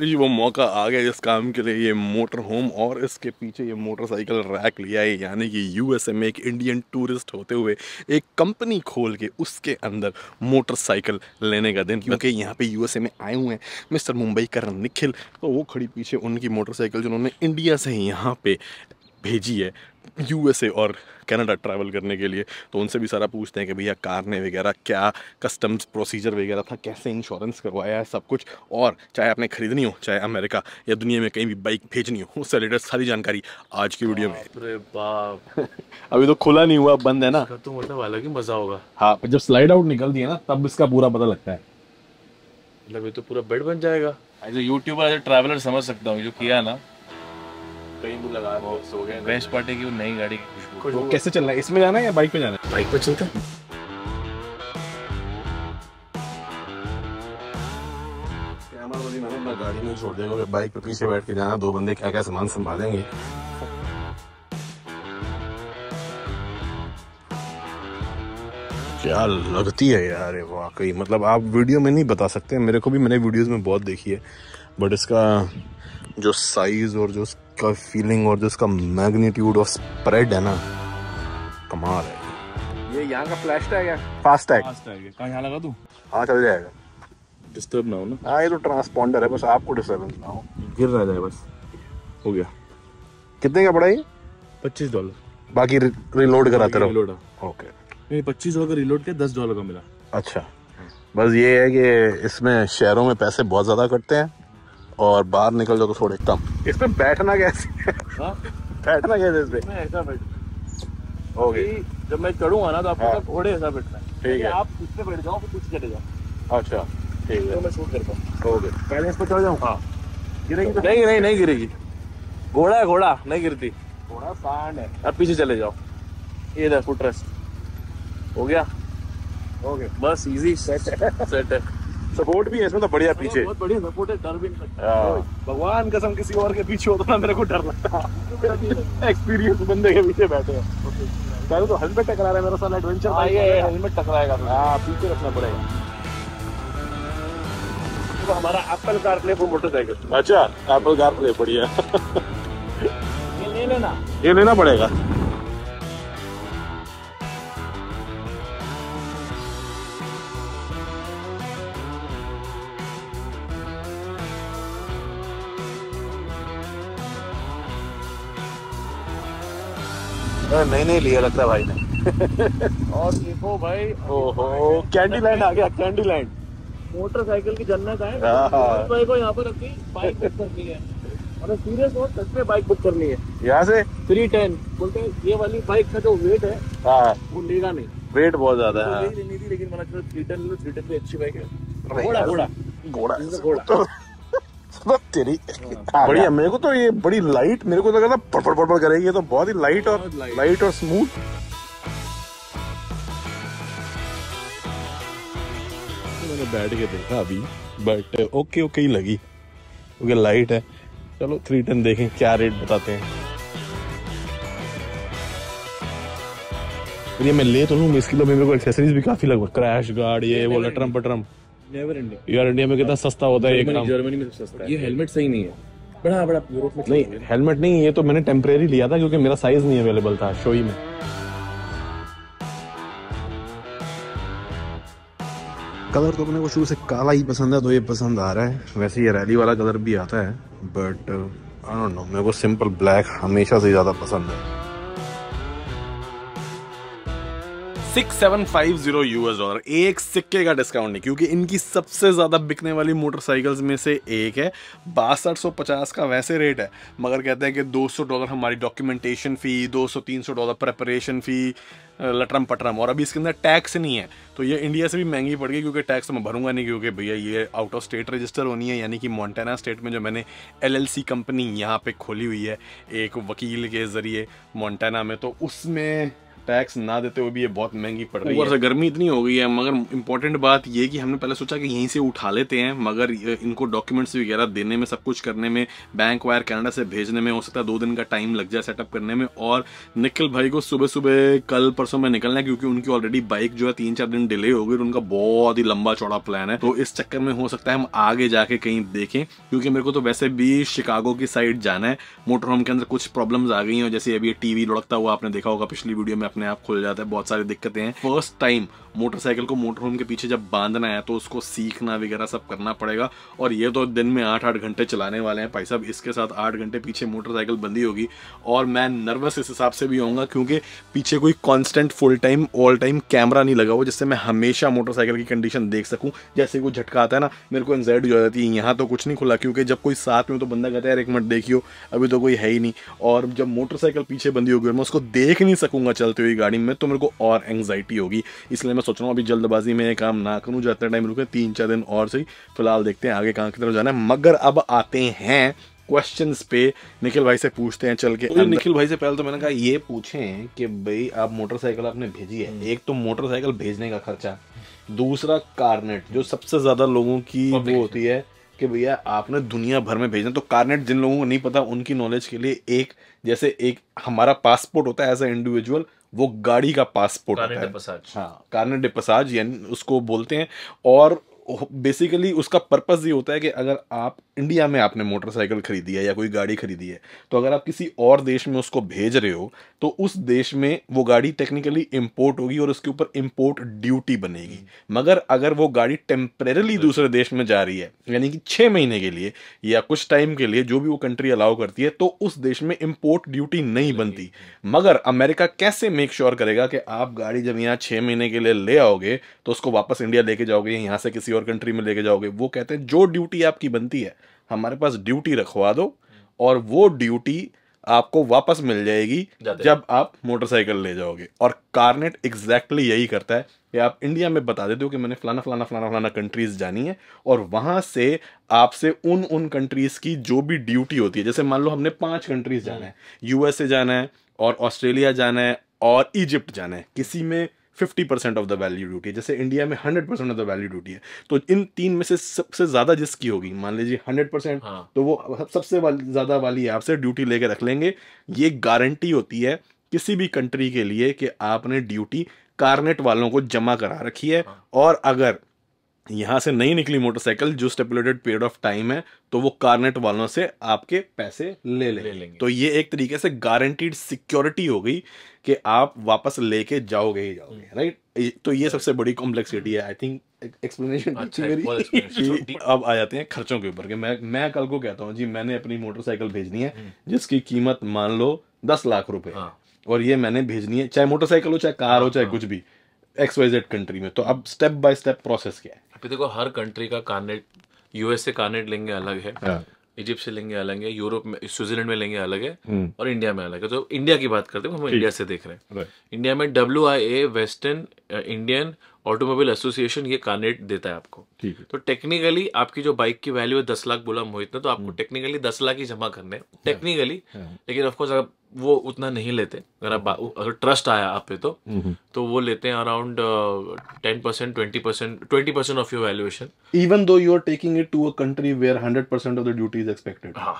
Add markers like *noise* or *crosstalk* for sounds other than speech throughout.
जी वो मौका आ गया जिस काम के लिए ये मोटर होम और इसके पीछे ये मोटरसाइकिल रैक लिया है यानी कि यूएसए में एक इंडियन टूरिस्ट होते हुए एक कंपनी खोल के उसके अंदर मोटरसाइकिल लेने का दिन क्योंकि यहाँ पे यूएसए में आए हुए हैं मिस्टर मुंबई कर निखिल तो वो खड़ी पीछे उनकी मोटरसाइकिल जिन्होंने इंडिया से यहाँ पे भेजी है यूएसए और कनाडा ट्रैवल करने के लिए तो उनसे भी सारा पूछते हैं कि भैया कार ने वगैरह क्या कस्टम्स प्रोसीजर वगैरह था कैसे इंश्योरेंस करवाया है सब कुछ और चाहे आपने खरीदनी हो चाहे अमेरिका या दुनिया में कहीं भी बाइक भेजनी हो उससे रिलेटेड सारी जानकारी आज की वीडियो में बाप *laughs* अभी तो खुला नहीं हुआ बंद है ना तो मतलब अलग ही मजा होगा हाँ जब स्लाइड आउट निकल दिया ना तब इसका पूरा पता लगता है मतलब ये तो पूरा बेड बन जाएगा as a YouTuber as a traveller समझ सकता हूँ जो किया ना कहीं भी लगा बेस्ट पार्टी की नई गाड़ी तो कैसे चलना है इसमें जाना है या बाइक पे जाना है बाइक पे चलते गाड़ी में छोड़ बाइक पे पीछे बैठ के जाना दो बंदे क्या क्या सामान संभालेंगे क्या लगती है यार वाकई मतलब आप वीडियो में नहीं बता सकते मेरे को भी मैंने वीडियोस में बहुत देखी है बट इसका जो साइज़ और जो का फीलिंग और जो इसका मैग्नीट्यूड और स्प्रेड है ना कमाल है ये यहाँ का फ्लैश टैग है फास्ट टैग फास्ट टैग है यहाँ लगा तू हाँ चल जाएगा डिस्टर्ब ना हो ना हाँ ये तो ट्रांसपॉन्डर है बस आपको डिस्टर्बेंस ना हो गिर ना जाए बस हो गया कितने का पड़ा ये पच्चीस डॉलर बाकी रिलोड कराते रहो रिलोड ओके नहीं पच्चीस डॉलर का रिलोड किया दस डॉलर का मिला अच्छा बस ये है कि इसमें शहरों में पैसे बहुत ज़्यादा कटते हैं और बाहर निकल जाओ तो थोड़े कम इसमें बैठना कैसे हाँ? बैठना कैसे इस पे ऐसा बैठ ओके जब मैं चढ़ूंगा ना तो आपको थोड़े हाँ। ऐसा बैठना है ठीक है आप उस पर बैठ जाओ फिर कुछ चले जाओ अच्छा ठीक तो है मैं शूट करता हूँ ओके पहले इस पर चढ़ जाऊँ हाँ गिरेगी तो नहीं नहीं नहीं गिरेगी घोड़ा है घोड़ा नहीं गिरती घोड़ा सांड है अब पीछे चले जाओ ये इधर फुट रेस्ट हो गया ओके बस इजी सेट है सेट है सपोर्ट भी है इसमें तो बढ़िया पीछे बहुत बढ़िया सपोर्ट है डर भी नहीं लगता हाँ। भगवान कसम किसी और के पीछे होता तो ना मेरे को डर लगता एक्सपीरियंस बंदे के पीछे बैठे हैं तो हेलमेट टकरा रहा है मेरा साला एडवेंचर हाँ, बाइक है हेलमेट टकराएगा हाँ पीछे रखना पड़ेगा तो हमारा Apple CarPlay for motorcycle अच्छा एप्पल कार प्ले बढ़िया ये ले लेना ये लेना पड़ेगा नहीं नहीं लिया लगता भाई ने और देखो भाई ओहो कैंडी लैंड आ गया कैंडी लैंड मोटरसाइकिल की जन्नत है भाई हाँ, हाँ। को यहाँ पर अपनी बाइक बुक करनी है मतलब सीरियस और सच में बाइक बुक करनी है यहाँ से थ्री टेन बोलते ये वाली बाइक का जो वेट है हाँ। वो लेगा नहीं वेट बहुत ज्यादा है तो लेकिन मैंने थ्री टेन थ्री टेन भी अच्छी बाइक है घोड़ा घोड़ा घोड़ा घोड़ा तो तेरी हाँ। बढ़िया मेरे को तो ये बड़ी लाइट मेरे को तो लग रहा था पड़पड़ पड़पड़ करेगी तो बहुत ही लाइट और लाइट और स्मूथ तो मैंने बैठ के देखा अभी बट ओके ओके ही लगी क्योंकि लाइट है चलो थ्री टन देखें क्या रेट बताते हैं ये मैं ले तो लूँ इसके लिए तो मेरे को एक्सेसरीज भी काफ़ी लगभग क्रैश गार्ड ये वो लटरम पटरम यार इंडिया में कितना सस्ता होता है जर्मनी में सस्ता है ये हेलमेट सही नहीं है बड़ा बड़ा यूरोप में नहीं हेलमेट नहीं ये तो मैंने टेम्परेरी लिया था क्योंकि मेरा साइज नहीं अवेलेबल था शोई में कलर तो अपने को शुरू से काला ही पसंद है तो ये पसंद आ रहा है वैसे ये रैली वाला कलर भी आता है बट आई डोंट नो मेरे को सिंपल ब्लैक हमेशा से ज़्यादा पसंद है six seven five zero US dollar एक सिक्के का डिस्काउंट नहीं क्योंकि इनकी सबसे ज़्यादा बिकने वाली मोटरसाइकिल्स में से एक है बासठ सौ पचास का वैसे रेट है मगर कहते हैं कि दो सौ डॉलर हमारी डॉक्यूमेंटेशन फ़ी दो सौ तीन सौ डॉलर प्रेपरेशन फ़ी लटरम पटरम और अभी इसके अंदर टैक्स नहीं है तो ये इंडिया से भी महंगी पड़ गई क्योंकि टैक्स तो मैं भरूंगा नहीं क्योंकि भैया ये आउट ऑफ स्टेट रजिस्टर होनी है यानी कि मॉन्टेना स्टेट में जो मैंने एलएलसी कंपनी यहाँ पे खोली हुई है एक वकील के ज़रिए मॉन्टेना में तो उसमें टैक्स ना देते हुए भी ये बहुत महंगी पड़ रही है गर्मी इतनी हो गई है मगर इम्पोर्टेंट बात ये कि हमने पहले सोचा कि यहीं से उठा लेते हैं मगर इनको डॉक्यूमेंट्स वगैरह देने में सब कुछ करने में बैंक वायर कनाडा से भेजने में हो सकता है दो दिन का टाइम लग जाए सेटअप करने में और निखिल भाई को सुबह सुबह कल परसों में निकलना है क्योंकि उनकी ऑलरेडी बाइक जो है तीन चार दिन डिले हो गई और उनका बहुत ही लंबा चौड़ा प्लान है तो इस चक्कर में हो सकता है हम आगे जाके कहीं देखें क्योंकि मेरे को तो वैसे भी शिकागो की साइड जाना है होम के अंदर कुछ प्रॉब्लम आ गई हैं जैसे अभी टीवी लुढ़कता हुआ आपने देखा होगा पिछली वीडियो में अपने आप खुल जाता है बहुत सारी दिक्कतें हैं फर्स्ट टाइम मोटरसाइकिल को मोटरहोम के पीछे जब बांधना है तो उसको सीखना वगैरह सब करना पड़ेगा और ये तो दिन में आठ आठ घंटे चलाने वाले हैं भाई साहब इसके साथ आठ घंटे पीछे मोटरसाइकिल बंदी होगी और मैं नर्वस इस हिसाब से भी होऊंगा क्योंकि पीछे कोई constant full time all time camera नहीं लगा हुआ जिससे मैं हमेशा मोटरसाइकिल की कंडीशन देख सकूँ जैसे कोई झटका आता है ना मेरे को एनजाइटी हो जाती है यहाँ तो कुछ नहीं खुला क्योंकि जब कोई साथ में तो बंदा कहता है यार एक मिनट देखियो अभी तो कोई है ही नहीं और जब मोटरसाइकिल पीछे बंदी होगी मैं उसको देख नहीं सकूँगा चलते हुई गाड़ी में तो मेरे को और एंगजाइटी होगी इसलिए मैं सोच रहा हूँ अभी जल्दबाजी में ये काम ना करूँ जाते टाइम रुके तीन चार दिन और सही फिलहाल देखते हैं आगे कहाँ की तरफ जाना है मगर अब आते हैं क्वेश्चंस पे निखिल भाई से पूछते हैं चल के तो निखिल भाई से पहले तो मैंने कहा ये पूछें कि भाई आप मोटरसाइकिल आपने भेजी है हम्म। एक तो मोटरसाइकिल भेजने का खर्चा दूसरा कारनेट जो सबसे ज्यादा लोगों की वो होती है कि भैया आपने दुनिया भर में भेजना तो कारनेट जिन लोगों को नहीं पता उनकी नॉलेज के लिए एक जैसे एक हमारा पासपोर्ट होता है एज ए इंडिविजुअल वो गाड़ी का पासपोर्ट होता है हाँ, कार्ने डे पसाज यानी उसको बोलते हैं और बेसिकली उसका पर्पस ये होता है कि अगर आप इंडिया में आपने मोटरसाइकिल खरीदी है या कोई गाड़ी खरीदी है तो अगर आप किसी और देश में उसको भेज रहे हो तो उस देश में वो गाड़ी टेक्निकली इम्पोर्ट होगी और उसके ऊपर इम्पोर्ट ड्यूटी बनेगी मगर अगर वो गाड़ी टेम्परेली दूसरे देश में जा रही है यानी कि छः महीने के लिए या कुछ टाइम के लिए जो भी वो कंट्री अलाउ करती है तो उस देश में इम्पोर्ट ड्यूटी नहीं बनती मगर अमेरिका कैसे मेक श्योर करेगा कि आप गाड़ी जब यहाँ छः महीने के लिए ले आओगे तो उसको वापस इंडिया लेके जाओगे यहाँ से किसी किसी और कंट्री में लेके जाओगे वो कहते हैं जो ड्यूटी आपकी बनती है हमारे पास ड्यूटी रखवा दो और वो ड्यूटी आपको वापस मिल जाएगी जब आप मोटरसाइकिल ले जाओगे और कारनेट एग्जैक्टली यही करता है कि आप इंडिया में बता देते हो कि मैंने फलाना फलाना फलाना फलाना कंट्रीज जानी है और वहां से आपसे उन उन कंट्रीज़ की जो भी ड्यूटी होती है जैसे मान लो हमने पांच कंट्रीज जाना है यूएसए हम्म। जाना है और ऑस्ट्रेलिया जाना है और इजिप्ट जाना है किसी में fifty percent of the value duty है जैसे इंडिया में hundred percent of the value duty है तो इन तीन में से सबसे ज़्यादा जिसकी होगी मान लीजिए हंड्रेड हाँ। परसेंट तो वो सबसे ज़्यादा वाली आपसे ड्यूटी लेके रख लेंगे ये गारंटी होती है किसी भी कंट्री के लिए कि आपने ड्यूटी कारनेट वालों को जमा करा रखी है हाँ। और अगर यहाँ से नहीं निकली मोटरसाइकिल जो स्टेपुलेटेड पीरियड ऑफ टाइम है तो वो कारनेट वालों से आपके पैसे ले, ले, ले लेंगे तो ये एक तरीके से गारंटीड सिक्योरिटी हो गई कि आप वापस लेके जाओगे ही जाओगे राइट हम्म। तो ये सबसे बड़ी कॉम्प्लेक्सिटी है आई थिंक एक्सप्लेनेशन अच्छी मेरी अब आ जाते हैं खर्चों के ऊपर मैं मैं कल को कहता हूँ जी मैंने अपनी मोटरसाइकिल भेजनी है हम्म। जिसकी कीमत मान लो दस लाख रुपए हाँ। और ये मैंने भेजनी है चाहे मोटरसाइकिल हो चाहे कार हो हाँ, चाहे हाँ। कुछ भी एक्स वाई जेड कंट्री में तो अब स्टेप बाय स्टेप प्रोसेस क्या है अभी देखो हर कंट्री का कार्नेट यूएस से कार्नेट लेंगे अलग है इजिप्ट हाँ। से लेंगे अलग है यूरोप में स्विट्जरलैंड में लेंगे अलग है हम्म। और इंडिया में अलग है तो इंडिया की बात करते हैं हम इंडिया से देख रहे हैं इंडिया में W I A western Indian automobile association ये कानेट देता है आपको ठीक है तो टेक्निकली आपकी जो बाइक की वैल्यू है दस लाख बोला मोहित ने तो आपको टेक्निकली हम्म। दस लाख ही जमा करने टेक्निकली हाँ। हाँ। लेकिन ऑफकोर्स अगर वो उतना नहीं लेते अगर आप हाँ। अगर ट्रस्ट आया आप पे तो हम्म। तो वो लेते हैं around ten percent twenty percent twenty percent of your valuation even though you are taking it to a country where hundred percent of the duty is expected हाँ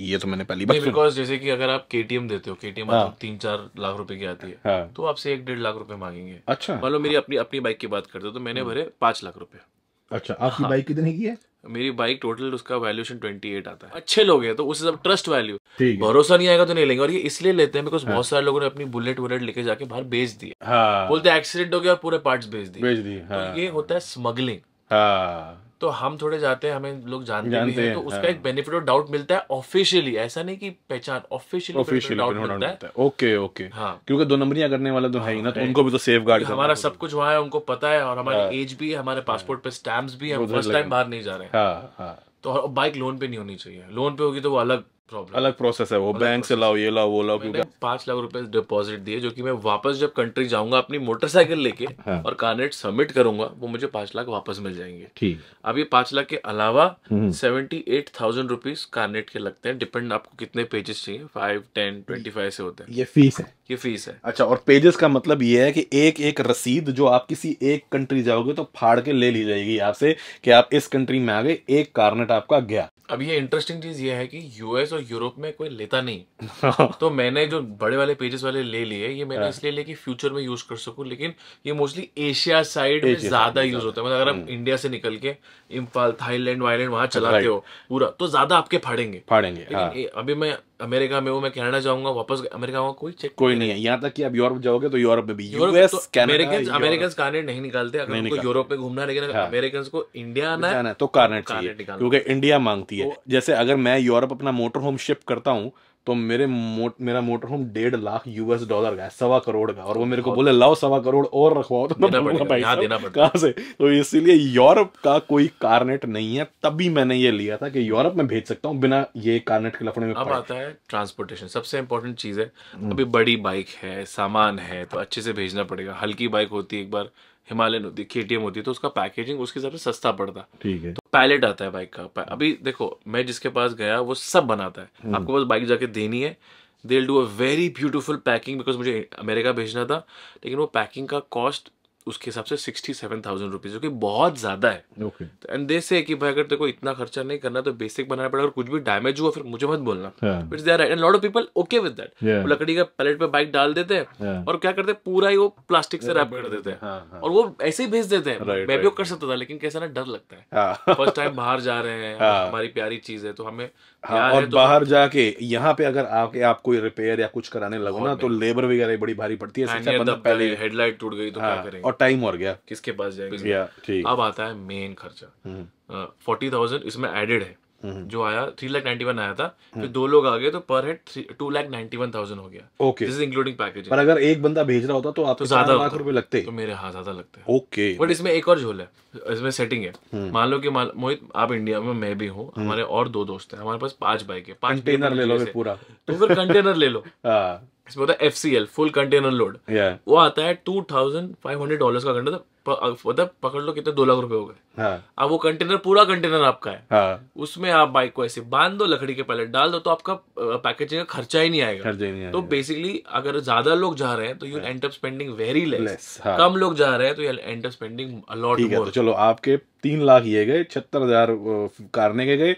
ये तो मैंने पहली बार बिकॉज जैसे कि अगर आप केटीएम देते हो केटीएम मतलब हाँ. तीन चार लाख रुपए की आती है हाँ. तो आपसे एक डेढ़ लाख रुपए मांगेंगे अच्छा मान लो मेरी अपनी अपनी बाइक की बात करते हो तो मैंने हम्म। भरे पांच लाख रुपए अच्छा आपकी हाँ. बाइक कितने की है मेरी बाइक टोटल उसका वैल्यूएशन एट आता है अच्छे लोग हैं तो उस हिसाब ट्रस्ट वैल्यू भरोसा नहीं आएगा तो नहीं लेंगे और ये इसलिए लेते हैं बिकॉज हाँ। बहुत सारे लोगों ने अपनी बुलेट वुलेट लेके जाके बाहर बेच दी हाँ। बोलते एक्सीडेंट हो गया और पूरे पार्ट्स बेच दिए बेच दिए तो हाँ। तो ये होता है स्मगलिंग हाँ। तो हम थोड़े जाते हैं हमें लोग जानते, जानते भी हैं तो उसका हाँ। एक बेनिफिट और डाउट मिलता है ऑफिशियली ऐसा नहीं कि पहचान ऑफिशियली ऑफिशियली डाउट मिलता है ओके ओके हाँ क्योंकि दो नंबरियां करने वाला तो है ही ना तो हाँ, उनको भी तो सेफ गार्ड हमारा सब कुछ वहाँ है उनको पता है और हमारी एज हाँ। भी है हमारे पासपोर्ट हाँ। पे स्टैम्प भी है फर्स्ट टाइम बाहर नहीं जा रहे हैं तो बाइक लोन पे नहीं होनी चाहिए लोन पे होगी तो वो अलग प्रॉब्लम अलग प्रोसेस है वो बैंक से लाओ ये लाओ वो लाओ मैंने लाख रुपए डिपॉजिट दिए जो कि मैं वापस जब कंट्री जाऊंगा अपनी मोटरसाइकिल लेके हाँ। और कार्नेट सबमिट करूंगा वो मुझे पांच लाख वापस मिल जाएंगे ठीक अब ये पांच लाख के अलावा seventy eight thousand rupees carnet के लगते हैं डिपेंड आपको कितने पेजेस चाहिए फाइव टेन ट्वेंटी फाइव से होते हैं ये फीस है ये फीस है अच्छा और पेजेस का मतलब ये है कि एक एक रसीद जो आप किसी एक कंट्री जाओगे तो फाड़ के ले ली जाएगी आपसे कि आप इस कंट्री में आ गए एक कारनेट आपका गया अब ये इंटरेस्टिंग चीज ये है कि यूएस और यूरोप में कोई लेता नहीं *laughs* तो मैंने जो बड़े वाले पेजेस वाले ले लिए ये मैंने हाँ। इसलिए लिए कि फ्यूचर में यूज कर सकूं लेकिन ये मोस्टली एशिया साइड में ज्यादा यूज होता है मतलब अगर आप इंडिया हम्म। से निकल के इम्फाल थाईलैंड वाईलैंड वहां चलाते हो पूरा तो ज्यादा आपके फाड़ेंगे फाड़ेंगे हाँ। अभी मैं अमेरिका में हूँ मैं कनाडा जाऊंगा वापस अमेरिका आऊंगा कोई चेक कोई नहीं है यहाँ तक कि अब यूरोप जाओगे तो यूरोप में भी यूएस अमेरिकन अमेरिकन कार्नेट नहीं निकालते अगर उनको यूरोप में घूमना लेकिन अमेरिकन हाँ। को इंडिया आना है तो कार्नेट तो चाहिए क्योंकि इंडिया मांगती है तो जैसे अगर मैं यूरोप अपना मोटर होम शिफ्ट करता हूँ तो मेरे मोट मेरा मोटर होम डेढ़ लाख यूएस डॉलर का सवा करोड़ का और वो मेरे को बोले लाओ सवा करोड़ और रखवाओ तो देना पड़ेगा देना पड़ेगा कहाँ से तो इसीलिए यूरोप का कोई कारनेट नहीं है तभी मैंने ये लिया था कि यूरोप में भेज सकता हूँ बिना ये कारनेट के लफड़े में अब आता है ट्रांसपोर्टेशन सबसे इंपॉर्टेंट चीज़ है हम्म। अभी बड़ी बाइक है सामान है तो अच्छे से भेजना पड़ेगा हल्की बाइक होती है एक बार हिमालयन होती है के होती है तो उसका पैकेजिंग उसके हिसाब से सस्ता पड़ता ठीक है तो पैलेट आता है बाइक का अभी देखो मैं जिसके पास गया वो सब बनाता है हम्म। आपको बस बाइक जाके देनी है they do a very beautiful packing because मुझे अमेरिका भेजना था लेकिन वो पैकिंग का कॉस्ट उसके हिसाब से सिक्सटी सेवन थाउजेंड रुपीज़ जो कि बहुत ज़्यादा है एंड okay. दे तो, से कि भाई अगर तेरे को इतना खर्चा नहीं करना तो बेसिक बनाना पड़ेगा कुछ भी डैमेज हुआ फिर मुझे मत बोलना it's there right and lot of people okay with that लकड़ी का पैलेट पे बाइक डाल देते हैं yeah. हाँ। और क्या करते हैं पूरा ही वो प्लास्टिक से रैप कर देते हैं हाँ, हाँ। और वो ऐसे ही भेज देते हैं मैं भी कर सकता था लेकिन कैसा ना डर लगता है फर्स्ट टाइम बाहर जा रहे हैं हमारी प्यारी चीज़ है तो हमें हाँ, और तो बाहर जाके यहाँ पे अगर आके आप कोई रिपेयर या कुछ कराने लगो ना तो लेबर वगैरह बड़ी भारी पड़ती है पहले हेडलाइट टूट गई तो हाँ, क्या करेंगे और टाइम और गया किसके पास जाएंगे अब आता है मेन खर्चा फोर्टी हम्म। थाउजेंड इसमें एडेड है हम्म। जो आया थ्री लाख नाइन्टी वन आया था फिर हम्म। दो लोग आ गए तो per head two lakh ninety one thousand हो गया ओके दिस इंक्लूडिंग पैकेज पर अगर एक बंदा भेज रहा होता तो आप तो ज्यादा लाख रुपए लगते तो मेरे हाथ ज्यादा लगते हैं ओके बट इसमें एक और झोल है इसमें सेटिंग है मान लो कि मोहित आप इंडिया में मैं भी हूँ हमारे और दो दोस्त हैं हमारे पास पांच बाइक है पांच कंटेनर ले लो पूरा तो फिर कंटेनर ले लो *laughs* हाँ। इसमें होता है F C L full container load वो आता है two thousand five hundred dollar का कंटेनर मतलब पकड़ लो कितने दो लाख रुपए हो गए हाँ। अब वो कंटेनर पूरा कंटेनर आपका है हाँ। उसमें आप बाइक को ऐसे बांध दो लकड़ी के पहले डाल दो तो आपका पैकेजिंग का खर्चा ही नहीं आएगा खर्चा ही नहीं तो आएगा। तो बेसिकली अगर ज्यादा लोग जा रहे हैं तो you end up spending very less कम लोग जा रहे हैं तो you end up spending a lot more चलो आपके तीन लाख ये गए छत्तर हजार कारने के गए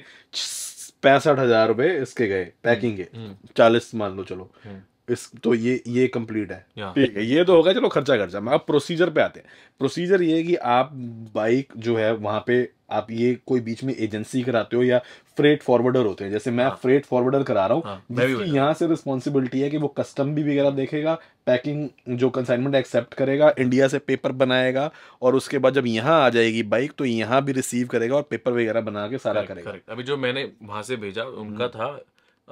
पैंसठ हजार रुपए इसके गए हम्म, पैकिंग के हम्म। चालीस मान लो चलो हम्म। इस तो ये ये कंप्लीट है ठीक है ये तो होगा चलो खर्चा खर्चा मैं अब प्रोसीजर पे आते हैं प्रोसीजर ये है कि आप बाइक जो है वहां पे आप ये कोई बीच में एजेंसी कराते हो या फ्रेट फॉरवर्डर होते हैं जैसे मैं हाँ। फ्रेट फॉरवर्डर करा रहा हूँ हाँ, जिसकी यहाँ से रिस्पॉन्सिबिलिटी है कि वो कस्टम भी वगैरह देखेगा पैकिंग जो कंसाइनमेंट एक्सेप्ट करेगा इंडिया से पेपर बनाएगा और उसके बाद जब यहाँ आ जाएगी बाइक तो यहाँ भी रिसीव करेगा और पेपर वगैरह बना के सारा करेगा अभी जो मैंने वहां से भेजा उनका हम्म। था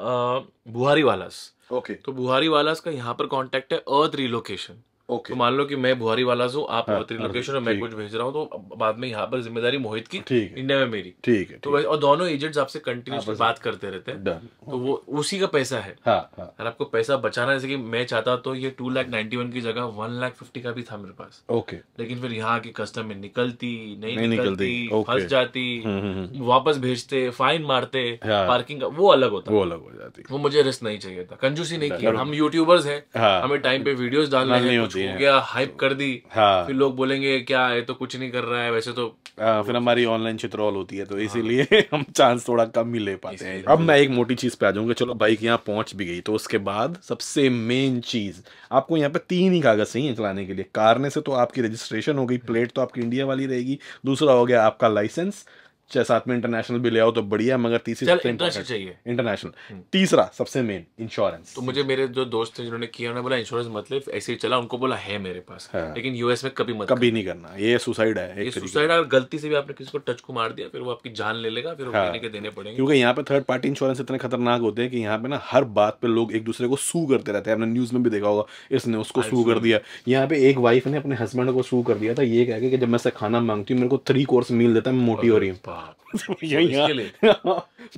बुहारी वालास ओके okay. तो बुहारी वालास का यहाँ पर कांटेक्ट है अर्थ रिलोकेशन okay. तो मान लो कि मैं बुहारी वाला हूँ आप हाँ, लोकेशन और मैं कुछ भेज रहा हूँ तो बाद में यहाँ पर जिम्मेदारी मोहित की इंडिया में मेरी ठीक है तो और दोनों एजेंट्स आपसे कंटिन्यूसली हाँ, बात करते रहते हैं तो वो उसी का पैसा है अगर हाँ, हाँ। आपको पैसा बचाना जैसे कि मैं चाहता तो ये टू लाख नाइन्टी वन की जगह वन लाख फिफ्टी का भी था मेरे पास ओके लेकिन फिर यहाँ की में निकलती नहीं निकलती फंस जाती हम्म, हम्म, हम्म। वापस भेजते फाइन मारते पार्किंग का वो अलग होता वो अलग हो जाती वो मुझे रिस्क नहीं चाहिए था कंजूसी नहीं किया हम यूट्यूबर्स है हमें टाइम पे वीडियोस डालना हैं दी हो गया हाइप कर दी हाँ फिर लोग बोलेंगे क्या ये तो कुछ नहीं कर रहा है वैसे तो आ, फिर हमारी ऑनलाइन चित्रॉल होती है तो हाँ। इसीलिए *laughs* हम चांस थोड़ा कम ही ले पाते हैं अब मैं एक मोटी चीज पे आ जाऊंगा चलो बाइक यहाँ पहुंच भी गई तो उसके बाद सबसे मेन चीज आपको यहाँ पे तीन ही कागज सही है चलाने के लिए कारने से तो आपकी रजिस्ट्रेशन हो गई प्लेट तो आपकी इंडिया वाली रहेगी दूसरा हो गया आपका लाइसेंस चाहे साथ में इंटरनेशनल भी ले आओ तो बढ़िया मगर तीसरी इंटरनेशनल चाहिए इंटरनेशनल हम्म। तीसरा सबसे मेन इंश्योरेंस तो मुझे मेरे जो दोस्त थे जिन्होंने किया उन्होंने बोला इंश्योरेंस मतलब ऐसे ही चला उनको बोला है मेरे पास हाँ। लेकिन यूएस में कभी मत कभी नहीं करना ये सुसाइड है ये सुसाइड अगर गलती से भी आपने किसी को टच को मार दिया फिर वो आपकी जान ले लेगा फिर हाँ। के देने पड़ेंगे क्योंकि यहाँ पे थर्ड पार्टी इंश्योरेंस इतने खतरनाक होते हैं कि यहाँ पे ना हर बात पे लोग एक दूसरे को सू करते रहते हैं आपने न्यूज में भी देखा होगा इसने उसको सू कर दिया यहाँ पे एक वाइफ ने अपने हस्बैंड को सू कर दिया था ये कह के जब मैं खाना मांगती हूँ मेरे को थ्री कोर्स मील देता है मोटी हो रही हूँ *laughs* हाँ। *laughs*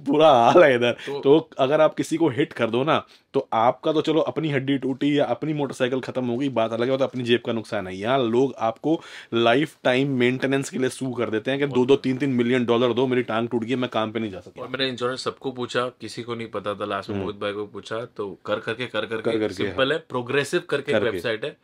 बुरा हाल है इधर तो, तो अगर आप किसी को हिट कर दो ना तो आपका तो चलो अपनी हड्डी टूटी या अपनी मोटरसाइकिल खत्म हो गई बात अलग है तो अपनी जेब का नुकसान है यहाँ लोग आपको लाइफ टाइम मेंटेनेंस के लिए सू कर देते हैं कि दो दो तीन तीन मिलियन डॉलर दो मेरी टांग टूट गई मैं काम पे नहीं जा सकता मैंने इंश्योरेंस सबको पूछा किसी को नहीं पता था लास्ट में हम्म। मोहित भाई को पूछा तो कर करके कर करके सिंपल हाँ। है प्रोग्रेसिव करके वेबसाइट है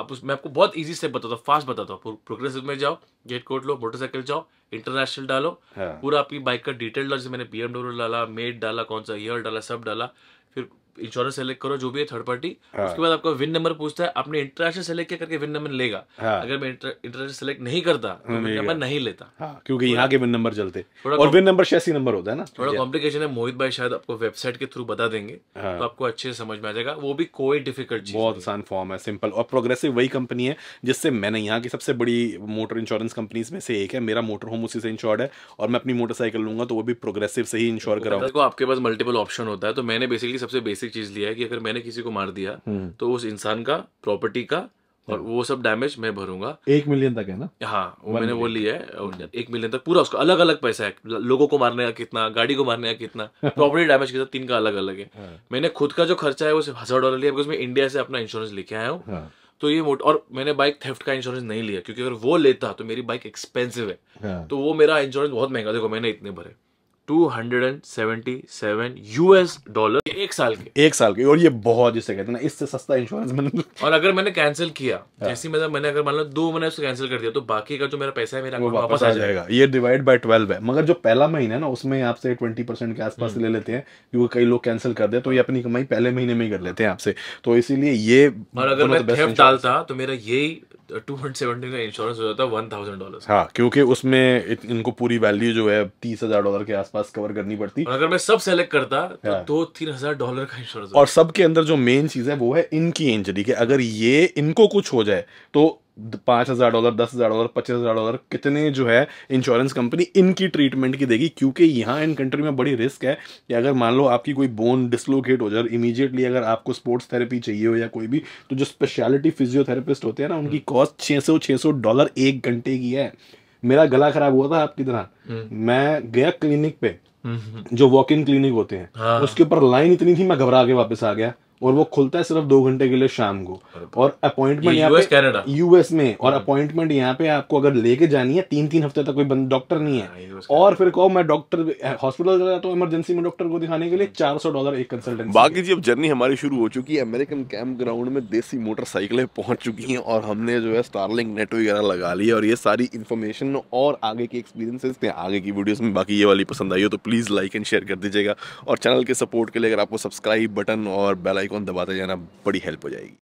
आप उस मैं आपको बहुत ईजी से बताता हूँ फास्ट बताता हूँ प्रोग्रेसिव में जाओ गेट कोट लो मोटरसाइकिल जाओ इंटरनेशनल डालो हाँ। पूरा आपकी बाइक का डिटेल डालो जैसे मैंने बी डाला मेड डाला कौन सा ईयर डाला सब डाला फिर इंश्योरेंस सेलेक्ट करो जो भी है थर्ड पार्टी हाँ. उसके बाद आपका विन नंबर पूछता है आपने इंटरनेशनल सेलेक्ट करके विन नंबर लेगा हाँ. अगर मैं इंटरनेशनल सेलेक्ट नहीं करता तो विन नंबर मतलब नहीं लेता हाँ. क्योंकि यहाँ के विन नंबर चलते और विन नंबर नंबर होता है ना थोड़ा कॉम्प्लिकेशन है मोहित भाई शायद आपको वेबसाइट के थ्रू बता देंगे हाँ। तो आपको अच्छे से समझ में आ जाएगा वो भी कोई डिफिकल्ट बहुत आसान फॉर्म है सिंपल और प्रोग्रेसिव वही कंपनी है जिससे मैंने यहाँ की सबसे बड़ी मोटर इंश्योरेंस कंपनीज में से एक है मेरा मोटर होम उसी से इंश्योर्ड है और मैं अपनी मोटरसाइकिल लूंगा तो वो भी प्रोग्रेसिव से ही इंश्योर कराऊंगा आपके पास मल्टीपल ऑप्शन होता है तो मैंने बेसिकली सबसे बेसिक बेसिक चीज लिया है कि अगर मैंने किसी को मार दिया हम्म। तो उस इंसान का प्रॉपर्टी का और हाँ। वो सब डैमेज मैं भरूंगा एक मिलियन तक है ना हाँ वो मैंने वो लिया है एक मिलियन तक पूरा उसका अलग अलग पैसा है लोगों को मारने का कितना गाड़ी को मारने का कितना प्रॉपर्टी डैमेज कितना तीन का अलग अलग है हाँ। मैंने खुद का जो खर्चा है वो सिर्फ हजार डॉलर लिया बिकॉज मैं इंडिया से अपना इंश्योरेंस लेके आया हूँ हाँ। तो ये मोट और मैंने बाइक थेफ्ट का इंश्योरेंस नहीं लिया क्योंकि अगर वो लेता तो मेरी बाइक एक्सपेंसिव है तो वो मेरा इंश्योरेंस बहुत महंगा देखो मैंने इतने भरे 277 यूएस डॉलर एक साल के एक साल के और ये बहुत कहते हैं ना इससे सस्ता इंश्योरेंस मैंने तो- और अगर मैंने कैंसिल किया हाँ। जैसे मतलब मैंने अगर मान लो दो महीने कैंसिल कर दिया तो बाकी का जो मेरा पैसा है मेरा वापस, वापस आ जाएगा ये डिवाइड बाय ट्वेल्व है मगर जो पहला महीना है ना उसमें आपसे ट्वेंटी परसेंट के आसपास हम्म। ले लेते हैं क्योंकि कई लोग कैंसिल कर दे तो ये अपनी कमाई पहले महीने में ही कर लेते हैं आपसे तो इसीलिए ये और अगर मैं डालता तो मेरा यही टू हंड्रेड सेवेंटी का इंश्योरेंस हो जाता वन थाउजेंड डॉलर हाँ क्योंकि उसमें इनको पूरी वैल्यू जो है तीस हजार डॉलर के आसपास आसपास कवर करनी पड़ती और अगर मैं सब सेलेक्ट करता तो हाँ। दो तीन हजार डॉलर का इंश्योरेंस और सबके अंदर जो मेन चीज है वो है इनकी इंजरी के अगर ये इनको कुछ हो जाए तो पांच हज़ार डॉलर दस हज़ार डॉलर पच्चीस हज़ार डॉलर कितने जो है इंश्योरेंस कंपनी इनकी ट्रीटमेंट की देगी क्योंकि यहाँ इन कंट्री में बड़ी रिस्क है कि अगर मान लो आपकी कोई बोन डिसलोकेट हो जाए इमीजिएटली अगर आपको स्पोर्ट्स थेरेपी चाहिए हो या कोई भी तो जो स्पेशलिटी फिजियोथेरेपिस्ट होते हैं ना उनकी कॉस्ट हम्म। छः सौ छः सौ डॉलर एक घंटे की है मेरा गला खराब हुआ था आपकी तरह हम्म। मैं गया क्लिनिक पे हम्म, हम्म। जो वॉक इन क्लिनिक होते हैं हाँ। उसके ऊपर लाइन इतनी थी मैं घबरा के वापस आ गया और वो खुलता है सिर्फ दो घंटे के लिए शाम को और अपॉइंटमेंट यहाँ पे कनाडा यूएस में और अपॉइंटमेंट हम्म। यहाँ पे आपको अगर लेके जानी है तीन तीन हफ्ते तक कोई डॉक्टर नहीं है हाँ, और फिर कहो मैं डॉक्टर हॉस्पिटल जाता तो इमरजेंसी में डॉक्टर को दिखाने के लिए हम्म। चार सौ डॉलर एक कंसल्टेंट बाकी जी अब जर्नी हमारी शुरू हो चुकी है अमेरिकन कैंप ग्राउंड में देसी मोटरसाइकिलें पहुंच चुकी हैं और हमने जो है स्टारलिंग नेट वगैरह लगा लिया और ये सारी इन्फॉर्मेशन और आगे की एक्सपीरियंसेस थे आगे की वीडियोस में बाकी ये वाली पसंद आई हो तो प्लीज़ लाइक एंड शेयर कर दीजिएगा और चैनल के सपोर्ट के लिए अगर आपको सब्सक्राइब बटन और बेल आइकन आइकॉन दबाते जाना बड़ी हेल्प हो जाएगी